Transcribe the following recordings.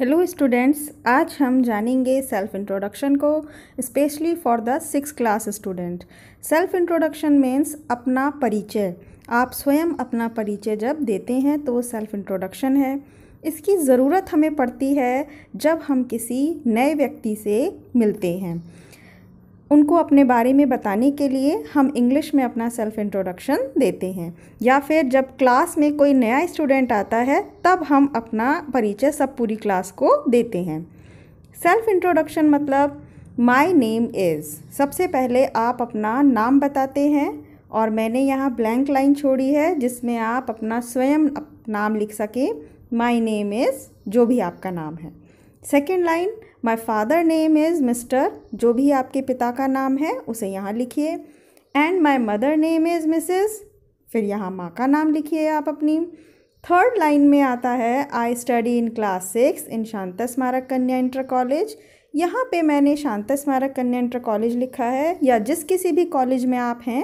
hello students आज हम जानेंगे सेल्फ इंट्रोडक्शन को specially for the six class student self introduction means अपना परिचय आप स्वयं अपना परिचय जब देते हैं तो वो सेल्फ इंट्रोडक्शन है इसकी ज़रूरत हमें पड़ती है जब हम किसी नए व्यक्ति से मिलते हैं उनको अपने बारे में बताने के लिए हम इंग्लिश में अपना सेल्फ इंट्रोडक्शन देते हैं या फिर जब क्लास में कोई नया स्टूडेंट आता है तब हम अपना परिचय सब पूरी क्लास को देते हैं सेल्फ इंट्रोडक्शन मतलब माई नेम इज़ सबसे पहले आप अपना नाम बताते हैं और मैंने यहाँ ब्लैंक लाइन छोड़ी है जिसमें आप अपना स्वयं नाम लिख सकें माई नेम इज़ जो भी आपका नाम है second line my father name is Mr जो भी आपके पिता का नाम है उसे यहाँ लिखिए and my mother name is Mrs फिर यहाँ माँ का नाम लिखिए आप अपनी थर्ड लाइन में आता है I study in class six in Shanta Smarak Kanya inter college यहाँ पे मैंने शांता स्मारक कन्या इंटर कॉलेज लिखा है या जिस किसी भी कॉलेज में आप हैं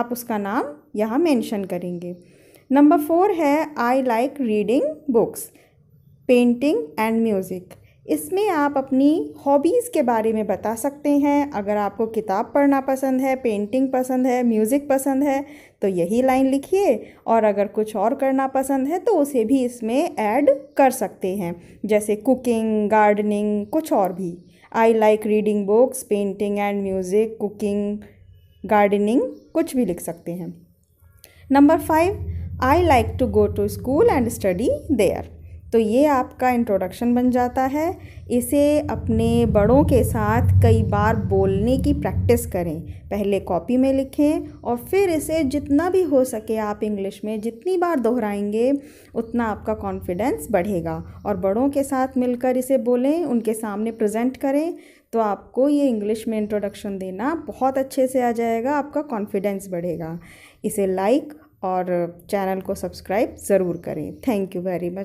आप उसका नाम यहाँ मेंशन करेंगे नंबर फोर है I like reading books painting and music इसमें आप अपनी हॉबीज़ के बारे में बता सकते हैं अगर आपको किताब पढ़ना पसंद है पेंटिंग पसंद है म्यूज़िक पसंद है तो यही लाइन लिखिए और अगर कुछ और करना पसंद है तो उसे भी इसमें ऐड कर सकते हैं जैसे कुकिंग गार्डनिंग कुछ और भी I like reading books painting and music cooking gardening कुछ भी लिख सकते हैं number five I like to go to school and study there तो ये आपका इंट्रोडक्शन बन जाता है इसे अपने बड़ों के साथ कई बार बोलने की प्रैक्टिस करें पहले कॉपी में लिखें और फिर इसे जितना भी हो सके आप इंग्लिश में जितनी बार दोहराएंगे उतना आपका कॉन्फिडेंस बढ़ेगा और बड़ों के साथ मिलकर इसे बोलें उनके सामने प्रेजेंट करें तो आपको ये इंग्लिश में इंट्रोडक्शन देना बहुत अच्छे से आ जाएगा आपका कॉन्फिडेंस बढ़ेगा इसे लाइक और चैनल को सब्सक्राइब ज़रूर करें थैंक यू वेरी मच